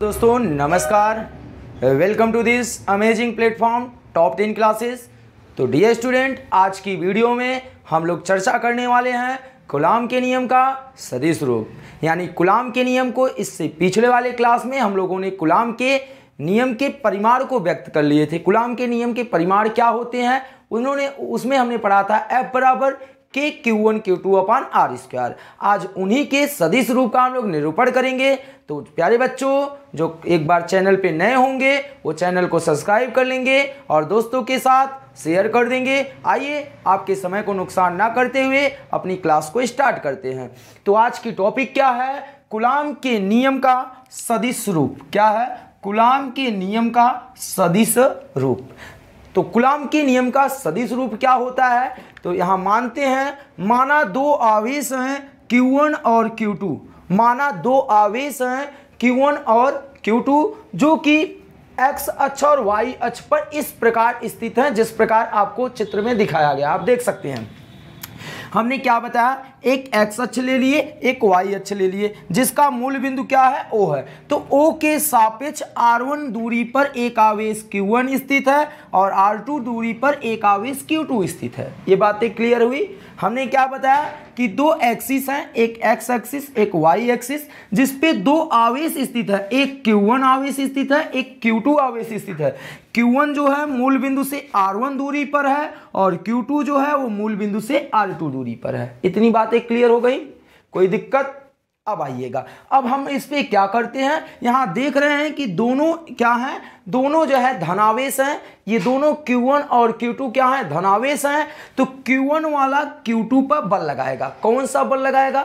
दोस्तों नमस्कार welcome to this amazing platform top ten classes तो डियर स्टूडेंट आज की वीडियो में हम लोग चर्चा करने वाले हैं गुलाम के नियम का सदिश रूप यानी गुलाम के नियम को इससे पिछले वाले क्लास में हम लोगों ने गुलाम के नियम के परिमाण को व्यक्त कर लिए थे गुलाम के नियम के परिमाण क्या होते हैं उन्होंने उसमें हमने पढ़ा था एफ बराबर K Q one Q two upon R square आज उन्हीं के सदिश रूप का हम लोग निरूपण करेंगे तो प्यारे बच्चों जो एक बार चैनल पे नए होंगे वो चैनल को सब्सक्राइब कर लेंगे और दोस्तों के साथ शेयर कर देंगे आइए आपके समय को नुकसान ना करते हुए अपनी क्लास को स्टार्ट करते हैं तो आज की टॉपिक क्या है गुलाम के नियम का सदिश रूप क्या है गुलाम के नियम का सदिश रूप तो गुलाम के नियम का सदिश रूप क्या होता है तो यहाँ मानते हैं माना दो आवेश हैं Q1 और Q2 माना दो आवेश हैं Q1 और Q2 जो कि एक्स अक्ष और वाई अक्ष पर इस प्रकार स्थित हैं जिस प्रकार आपको चित्र में दिखाया गया आप देख सकते हैं हमने क्या बताया एक एक्स अक्ष ले लिए एक वाई अक्ष ले लिए जिसका मूल बिंदु क्या है ओ है तो ओ के सापेक्ष आर वन दूरी पर एक आवेश क्यू वन स्थित है और आर टू दूरी पर एक आवेश क्यू टू स्थित है ये बातें क्लियर हुई हमने क्या बताया कि दो एक्सिस हैं एक एक्स एक्सिस एक वाई एक्सिस जिसपे दो आवेश स्थित है एक Q1 आवेश स्थित है एक Q2 आवेश स्थित है Q1 जो है मूल बिंदु से R1 दूरी पर है और Q2 जो है वो मूल बिंदु से R2 दूरी पर है इतनी बातें बातें क्लियर हो गई कोई दिक्कत अब आइएगा अब हम इस पर क्या करते हैं यहां देख रहे हैं कि दोनों क्या हैं दोनों जो है धनावेश हैं ये दोनों Q1 और Q2 क्या है धनावेश हैं तो Q1 वाला Q2 पर बल लगाएगा कौन सा बल लगाएगा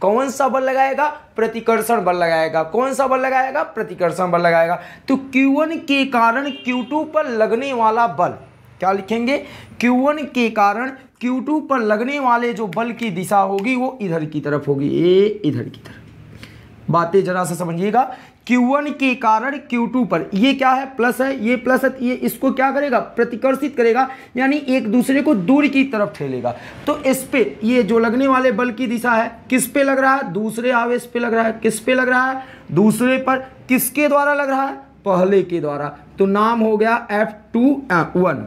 कौन सा बल लगाएगा प्रतिकर्षण बल लगाएगा कौन सा बल लगाएगा प्रतिकर्षण बल लगाएगा तो Q1 के कारण Q2 पर लगने वाला बल क्या लिखेंगे Q1 के कारण Q2 पर लगने वाले जो बल की दिशा होगी वो इधर की तरफ होगी ए इधर की तरफ बातें जरा सा समझिएगा Q1 के कारण Q2 पर ये क्या है प्लस है ये प्लस है ये इसको क्या करेगा प्रतिकर्षित करेगा यानी एक दूसरे को दूर की तरफ ठेलेगा तो इस पे ये जो लगने वाले बल की दिशा है किस पे लग रहा है दूसरे आवेश पे लग रहा है किस पे लग रहा है दूसरे पर किसके द्वारा लग रहा है पहले के द्वारा तो नाम हो गया F two one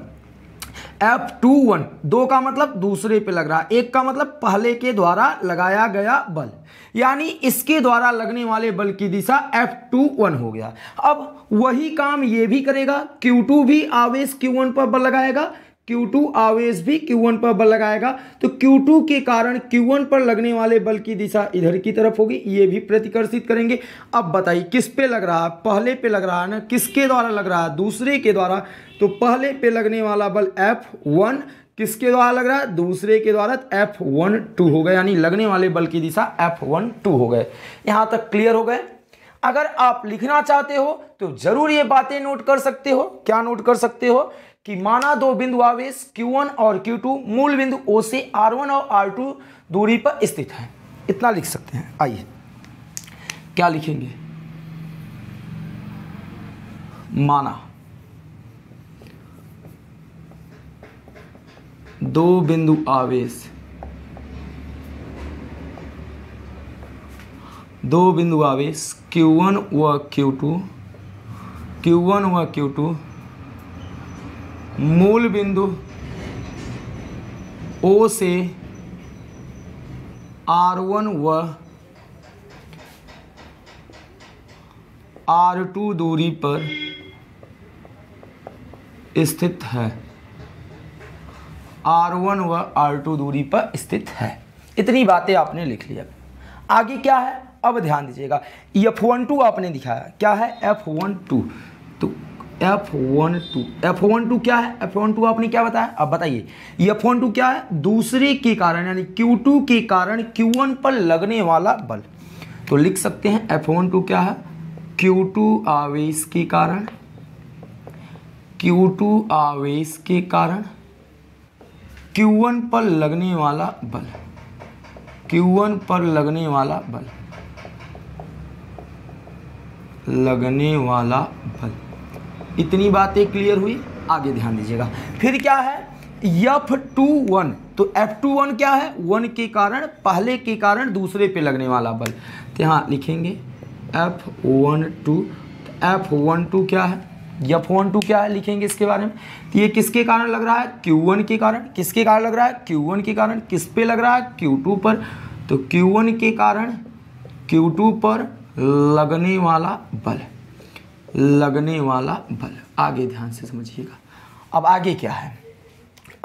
F two one दो का मतलब दूसरे पे लग रहा है एक का मतलब पहले के द्वारा लगाया गया बल यानी इसके द्वारा लगने वाले बल की दिशा एफ टू वन हो गया अब वही काम ये भी करेगा क्यू टू भी आवेश क्यू वन पर बल लगाएगा Q2 आवेश भी Q1 पर बल लगाएगा तो Q2 के कारण Q1 पर लगने वाले बल की दिशा इधर की तरफ होगी ये भी प्रतिकर्षित करेंगे अब बताइए किस पे लग रहा है पहले पे लग रहा है ना किसके द्वारा लग रहा है दूसरे के द्वारा तो पहले पे लगने वाला बल F1 किसके द्वारा लग रहा है दूसरे के द्वारा एफ वन टू हो गए यानी लगने वाले बल की दिशा एफ वन टू हो गए यहाँ तक क्लियर हो गए अगर आप लिखना चाहते हो तो जरूर ये बातें नोट कर सकते हो क्या नोट कर सकते हो कि माना दो बिंदु आवेश Q1 और Q2 मूल बिंदु O से R1 और R2 दूरी पर स्थित है इतना लिख सकते हैं आइए क्या लिखेंगे माना दो बिंदु आवेश दो बिंदु आवेश Q1 व Q2 Q1 व Q2 मूल बिंदु ओ से आर वन व आर टू दूरी पर स्थित है आर वन व आर टू दूरी पर स्थित है इतनी बातें आपने लिख लिया आगे क्या है अब ध्यान दीजिएगा एफ वन टू आपने दिखाया क्या है F one two F one two F one two क्या है एफ वन टू आपने क्या बताया अब बताइए एफ वन टू क्या है दूसरे के कारण यानी क्यू टू के कारण क्यू वन पर लगने वाला बल तो लिख सकते हैं एफ वन टू क्या है क्यू टू आवेश के कारण क्यू टू आवेश के कारण क्यू वन पर लगने वाला बल क्यू वन पर लगने वाला बल लगने वाला बल इतनी बातें क्लियर हुई आगे ध्यान दीजिएगा फिर क्या है एफ टू वन तो एफ टू वन क्या है वन के कारण पहले के कारण दूसरे पे लगने वाला बल तो यहाँ लिखेंगे F one two F one two क्या है एफ वन टू क्या है लिखेंगे इसके बारे में तो ये किसके कारण लग रहा है क्यू वन के कारण किसके कारण लग रहा है क्यू वन के कारण किस पे लग रहा है क्यू टू पर तो क्यू वन के कारण क्यू टू पर लगने वाला बल लगने वाला बल आगे ध्यान से समझिएगा अब आगे क्या है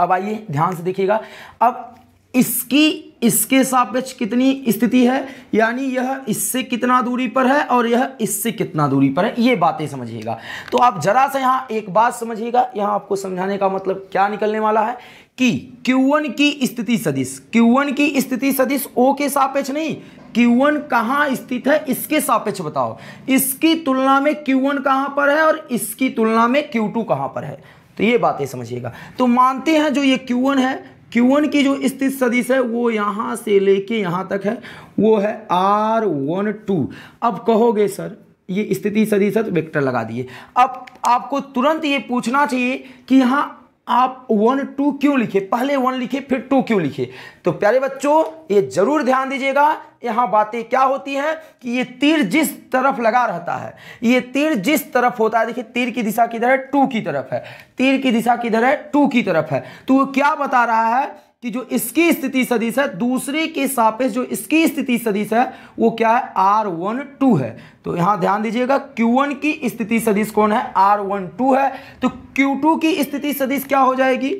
अब आइए ध्यान से देखिएगा अब इसकी इसके सापेक्ष कितनी स्थिति है यानी यह इससे कितना दूरी पर है और यह इससे कितना दूरी पर है ये बातें समझिएगा तो आप जरा से यहाँ एक बात समझिएगा यहाँ आपको समझाने का मतलब क्या निकलने वाला है कि Q1 की स्थिति सदिश Q1 की स्थिति सदिश O के सापेक्ष नहीं Q1 कहाँ स्थित है इसके सापेक्ष बताओ इसकी तुलना में Q1 कहाँ पर है और इसकी तुलना में Q2 कहाँ पर है तो ये बातें समझिएगा तो मानते हैं जो ये Q1 है Q1 की जो स्थित सदिश है वो यहाँ से लेके यहाँ तक है वो है आर वन टू अब कहोगे सर ये स्थिति सदिश है तो वेक्टर लगा दिए अब आपको तुरंत ये पूछना चाहिए कि यहाँ आप वन टू क्यों लिखे पहले वन लिखे फिर टू क्यों लिखे तो प्यारे बच्चों ये जरूर ध्यान दीजिएगा यहां बातें क्या होती हैं कि ये तीर जिस तरफ लगा रहता है ये तीर जिस तरफ होता है देखिए तीर की दिशा किधर है टू की तरफ है तीर की दिशा किधर है टू की तरफ है तो वो क्या बता रहा है कि जो इसकी स्थिति सदिश है दूसरे के सापेक्ष जो इसकी स्थिति सदिश है वो क्या है आर वन टू है तो यहां ध्यान दीजिएगा Q1 की स्थिति सदिश कौन है आर वन टू है तो Q2 की स्थिति सदिश क्या हो जाएगी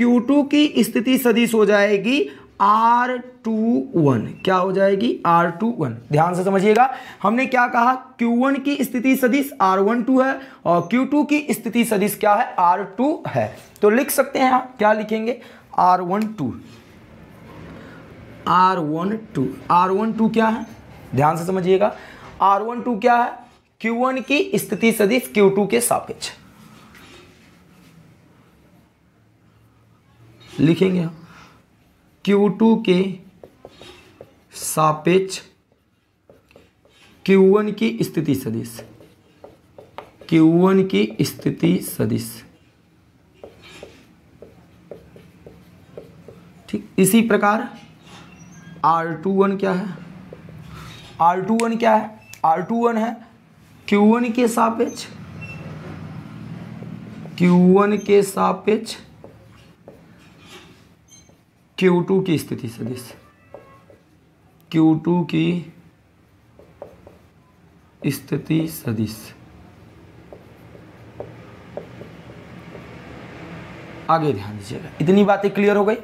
Q2 की स्थिति सदिश हो जाएगी आर टू वन क्या हो जाएगी आर टू वन ध्यान से समझिएगा हमने क्या कहा क्यू वन की स्थिति सदिश आर वन टू है और क्यू टू की स्थिति सदिश क्या है आर टू है तो लिख सकते हैं आप क्या लिखेंगे R one two R one two R one two क्या है ध्यान से समझिएगा आर वन टू क्या है क्यू वन की स्थिति सदिश क्यू टू के सापेक्ष लिखेंगे हम Q2 के सापेक्ष Q1 की स्थिति सदिश Q1 की स्थिति सदिश ठीक इसी प्रकार R21 क्या है R21 क्या है R21 है Q1 के सापेक्ष Q1 के सापेक्ष Q2 की स्थिति सदिश Q2 की स्थिति सदिश आगे ध्यान दीजिएगा इतनी बातें क्लियर हो गई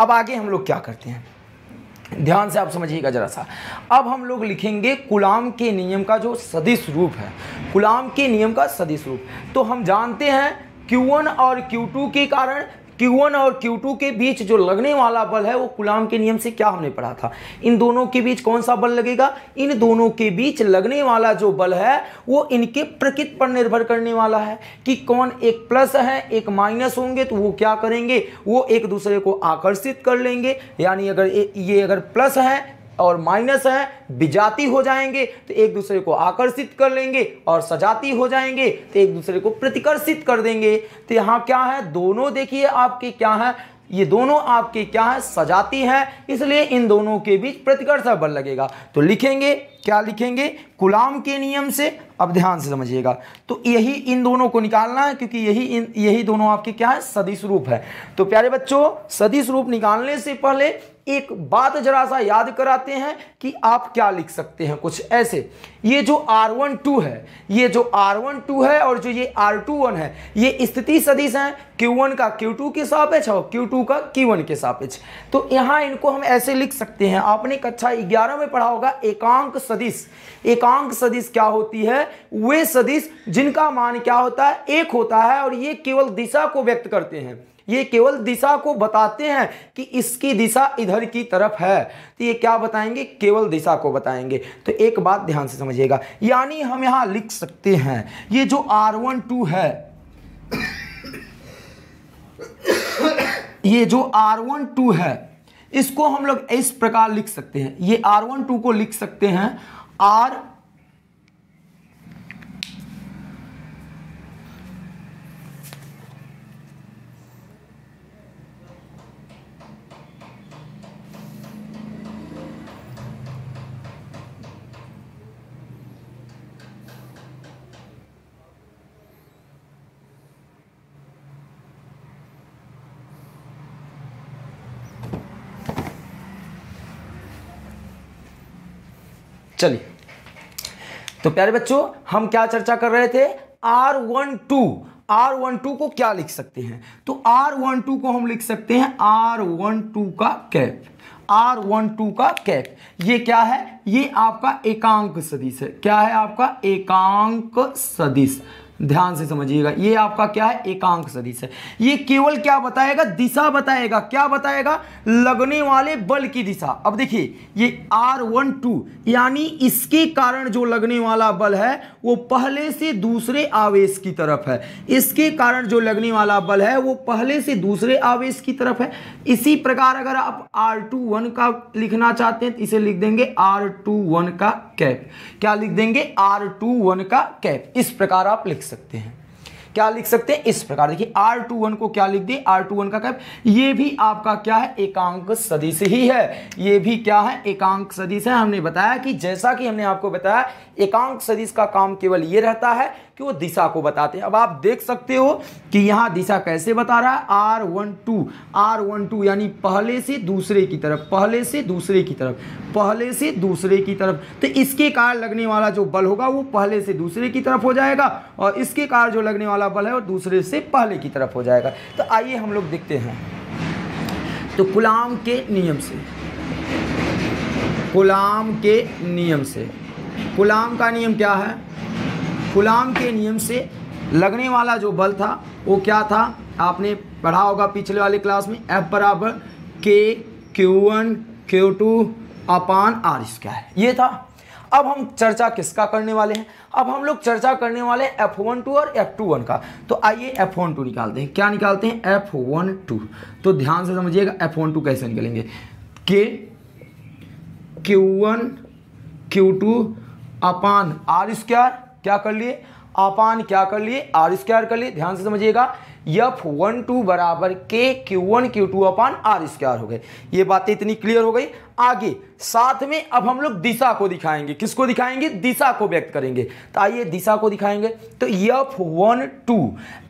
अब आगे हम लोग क्या करते हैं ध्यान से आप समझिएगा जरा सा अब हम लोग लिखेंगे गुलाम के नियम का जो सदिश रूप है गुलाम के नियम का सदिश रूप तो हम जानते हैं Q1 और Q2 के कारण Q1 और Q2 के बीच जो लगने वाला बल है वो कुलाम के नियम से क्या हमने पढ़ा था इन दोनों के बीच कौन सा बल लगेगा इन दोनों के बीच लगने वाला जो बल है वो इनके प्रकृति पर निर्भर करने वाला है कि कौन एक प्लस है एक माइनस होंगे तो वो क्या करेंगे वो एक दूसरे को आकर्षित कर लेंगे यानी अगर ये अगर प्लस है और माइनस है विजाती हो जाएंगे तो एक दूसरे को आकर्षित कर लेंगे और सजाती हो जाएंगे तो एक दूसरे को प्रतिकर्षित कर देंगे तो यहाँ क्या है दोनों देखिए आपके क्या है ये दोनों आपके क्या है सजाती हैं इसलिए इन दोनों के बीच प्रतिकर्ष बल लगेगा तो लिखेंगे क्या लिखेंगे गुलाम के नियम से अब ध्यान से समझिएगा तो यही इन दोनों को निकालना है क्योंकि यही इन यही दोनों आपके क्या है सदिश रूप है तो प्यारे बच्चों सदिश रूप निकालने से पहले एक बात जरा सा याद कराते हैं कि आप क्या लिख सकते हैं कुछ ऐसे ये जो आर वन टू है ये जो आर वन टू है और जो ये आर टू वन है ये स्थिति सदिश हैं क्यू वन का क्यू टू के सापेक्ष और क्यू टू का क्यू वन के सापेक्ष तो यहाँ इनको हम ऐसे लिख सकते हैं आपने कक्षा ग्यारह में पढ़ा होगा एकांक सदिश एकांक एकांक सदिश क्या होती है वे सदिश जिनका मान क्या होता है एक होता है और ये केवल दिशा को व्यक्त करते हैं ये केवल दिशा को बताते हैं कि इसकी दिशा इधर की तरफ है तो ये क्या बताएंगे केवल दिशा को बताएंगे तो एक बात ध्यान से समझिएगा यानी हम यहां लिख सकते हैं ये जो आर वन टू है ये जो आर वन टू है इसको हम लोग इस प्रकार लिख सकते हैं ये आर वन टू को लिख सकते हैं आर चलिए तो प्यारे बच्चों हम क्या चर्चा कर रहे थे R one two R one two को क्या लिख सकते हैं तो आर वन टू को हम लिख सकते हैं आर वन टू का कैप आर वन टू का कैप ये क्या है ये आपका एकांक सदिश है क्या है आपका एकांक सदिश ध्यान से समझिएगा ये आपका क्या है एकांक सदिश है ये केवल क्या बताएगा दिशा बताएगा क्या बताएगा लगने वाले बल की दिशा अब देखिए ये आर वन टू यानी इसके कारण जो लगने वाला बल है वो पहले से दूसरे आवेश की तरफ है इसके कारण जो लगने वाला बल है वो पहले से दूसरे आवेश की तरफ है इसी प्रकार अगर आप आर टू वन का लिखना चाहते हैं तो इसे लिख देंगे आर टू वन का कैप क्या लिख देंगे आर टू वन का कैप इस प्रकार आप लिख सकते हैं क्या लिख सकते हैं इस प्रकार देखिए आर टू वन को क्या लिख दिए आर टू वन का कैप ये भी आपका क्या है एकांक सदिश ही है ये भी क्या है एकांक सदिश है हमने बताया कि जैसा कि हमने आपको बताया एकांक सदिश का काम केवल ये रहता है कि वो दिशा को बताते हैं अब आप देख सकते हो कि यहाँ दिशा कैसे बता रहा है R one two R one two यानी पहले से दूसरे की तरफ पहले से दूसरे की तरफ पहले से दूसरे की तरफ तो इसके कारण लगने वाला जो बल होगा वो पहले से दूसरे की तरफ हो जाएगा और इसके कारण जो लगने वाला बल है वो दूसरे से पहले की तरफ हो जाएगा तो आइए हम लोग देखते हैं तो गुलाम के नियम से गुलाम के नियम से गुलाम का नियम क्या है गुलाम के नियम से लगने वाला जो बल था वो क्या था आपने पढ़ा होगा पिछले वाले क्लास में एफ बराबर K Q one Q two upon R square ये था अब हम चर्चा किसका करने वाले हैं अब हम लोग चर्चा करने वाले हैं एफ वन टू और एफ टू वन का तो आइए एफ वन टू निकालते हैं क्या निकालते हैं एफ वन टू तो ध्यान से समझिएगा एफ वन टू कैसे निकलेंगे K Q one Q two upon R square क्या कर लिए अपान क्या कर लिए आर स्क्वायर कर लिए ध्यान से समझिएगा यफ वन टू बराबर K Q one Q two upon R square हो गए ये बातें इतनी क्लियर हो गई आगे साथ में अब हम लोग दिशा को दिखाएंगे किसको दिखाएंगे दिशा को व्यक्त करेंगे तो आइए दिशा को दिखाएंगे तो F one two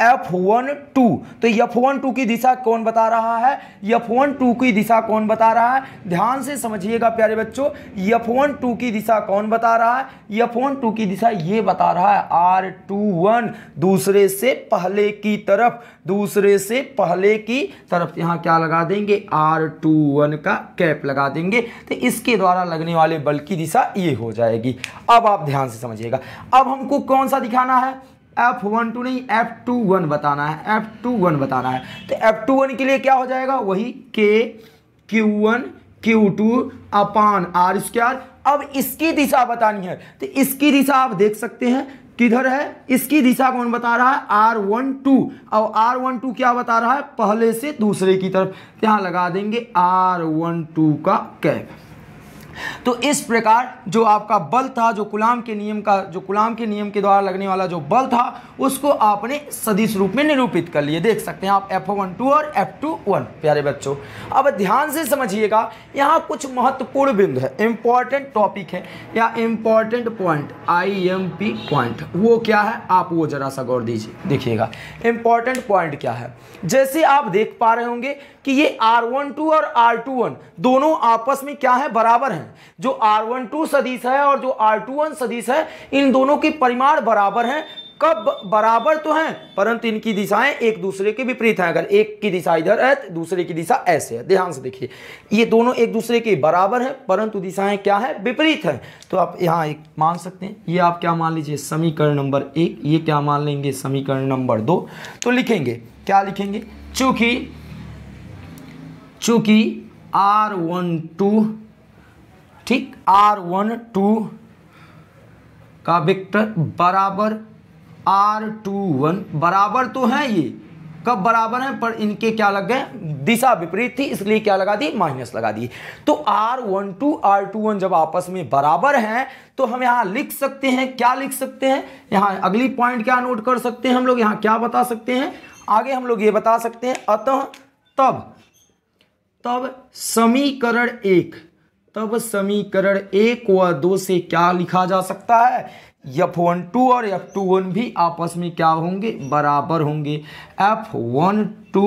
F one two तो यफ वन टू की दिशा कौन बता रहा है यफ वन टू की दिशा कौन बता रहा है ध्यान से समझिएगा प्यारे बच्चों यफ वन टू की दिशा कौन बता रहा है यफ वन टू की दिशा ये बता रहा है आर टू वन दूसरे से पहले की तरफ दूसरे से पहले की तरफ यहाँ क्या लगा देंगे आर टू वन का कैप लगा देंगे देंगे तो इसके द्वारा लगने वाले बल की दिशा ये हो जाएगी अब आप ध्यान से समझिएगा अब हमको कौन सा दिखाना है एफ वन टू नहीं एफ टू वन बताना है एफ टू वन बताना है तो एफ टू वन के लिए क्या हो जाएगा वही K Q one Q two upon R square अब इसकी दिशा बतानी है तो इसकी दिशा आप देख सकते हैं किधर है इसकी दिशा कौन बता रहा है आर वन टू और आर वन टू क्या बता रहा है पहले से दूसरे की तरफ यहां लगा देंगे आर वन टू का कैप तो इस प्रकार जो आपका बल था जो गुलाम के नियम का जो गुलाम के नियम के द्वारा लगने वाला जो बल था उसको आपने सदिश रूप में निरूपित कर लिए देख सकते हैं आप एफ वन टू और एफ टू वन प्यारे बच्चों अब ध्यान से समझिएगा यहाँ कुछ महत्वपूर्ण बिंदु है इंपॉर्टेंट टॉपिक है या important point I M P point वो क्या है आप वो जरा सा गौर दीजिए देखिएगा इंपॉर्टेंट पॉइंट क्या है जैसे आप देख पा रहे होंगे कि ये आर वन टू और आर टू वन दोनों आपस में क्या है बराबर है हैं जो आर वन टू सदिश है और जो आर टू वन सदिश है इन दोनों के परिमाण बराबर हैं कब बराबर तो हैं परंतु इनकी दिशाएं एक दूसरे के विपरीत हैं अगर एक की दिशा इधर है तो दूसरे की दिशा ऐसे है ध्यान से देखिए ये दोनों एक दूसरे के बराबर हैं परंतु दिशाएं क्या है विपरीत हैं तो आप यहाँ एक मान सकते हैं ये आप क्या मान लीजिए समीकरण नंबर एक ये क्या मान लेंगे समीकरण नंबर दो तो लिखेंगे क्या लिखेंगे चूंकि चूंकि आर वन टू ठीक आर वन टू का वेक्टर बराबर आर टू वन बराबर तो है ये कब बराबर है पर इनके क्या लग गए दिशा विपरीत थी इसलिए क्या लगा दी माइनस लगा दी तो R one two R two one जब आपस में बराबर हैं तो हम यहां लिख सकते हैं क्या लिख सकते हैं यहाँ अगली पॉइंट क्या नोट कर सकते हैं हम लोग यहाँ क्या बता सकते हैं आगे हम लोग ये बता सकते हैं अतः तब तब समीकरण एक तब समीकरण एक व दो से क्या लिखा जा सकता है एफ वन टू और एफ टू वन भी आपस में क्या होंगे बराबर होंगे एफ वन टू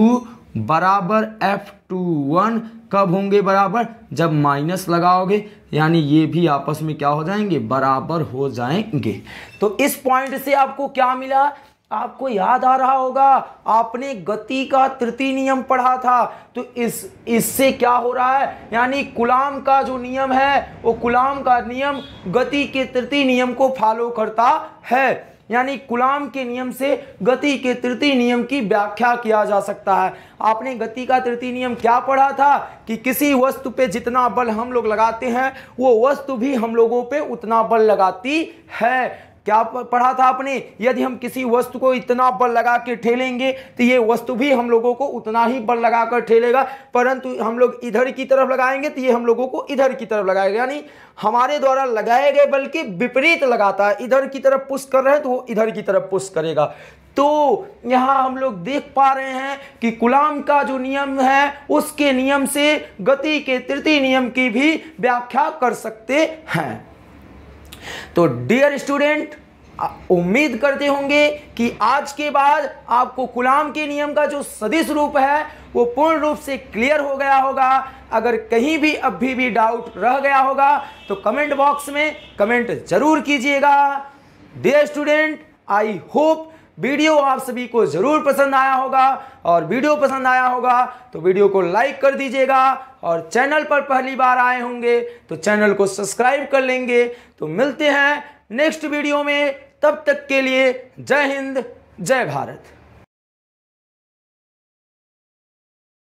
बराबर एफ टू वन कब होंगे बराबर जब माइनस लगाओगे यानी ये भी आपस में क्या हो जाएंगे बराबर हो जाएंगे तो इस पॉइंट से आपको क्या मिला आपको याद आ रहा होगा आपने गति का तृतीय नियम पढ़ा था तो इस इससे क्या हो रहा है यानी गुलाम का जो नियम है वो गुलाम का नियम गति के तृतीय नियम को फॉलो करता है यानी गुलाम के नियम से गति के तृतीय नियम की व्याख्या किया जा सकता है आपने गति का तृतीय नियम क्या पढ़ा था कि किसी वस्तु पे जितना बल हम लोग लगाते हैं वो वस्तु भी हम लोगों पे उतना बल लगाती है क्या पढ़ा था आपने यदि हम किसी वस्तु को इतना बल लगा के ठेलेंगे तो ये वस्तु भी हम लोगों को उतना ही बल लगा कर ठेलेगा परंतु हम लोग इधर की तरफ लगाएंगे तो ये हम लोगों को इधर की तरफ लगाएगा यानी हमारे द्वारा लगाए गए बल के विपरीत लगाता है इधर की तरफ पुश कर रहे हैं तो वो इधर की तरफ पुश करेगा तो यहाँ हम लोग देख पा रहे हैं कि गुलाम का जो नियम है उसके नियम से गति के तृतीय नियम की भी व्याख्या कर सकते हैं तो डियर स्टूडेंट उम्मीद करते होंगे कि आज के बाद आपको गुलाम के नियम का जो सदिश रूप है वो पूर्ण रूप से क्लियर हो गया होगा अगर कहीं भी अभी भी डाउट रह गया होगा तो कमेंट बॉक्स में कमेंट जरूर कीजिएगा dear student I hope video आप सभी को ज़रूर पसंद आया होगा और वीडियो पसंद आया होगा तो वीडियो को लाइक कर दीजिएगा और चैनल पर पहली बार आए होंगे तो चैनल को सब्सक्राइब कर लेंगे तो मिलते हैं नेक्स्ट वीडियो में तब तक के लिए जय हिंद जय भारत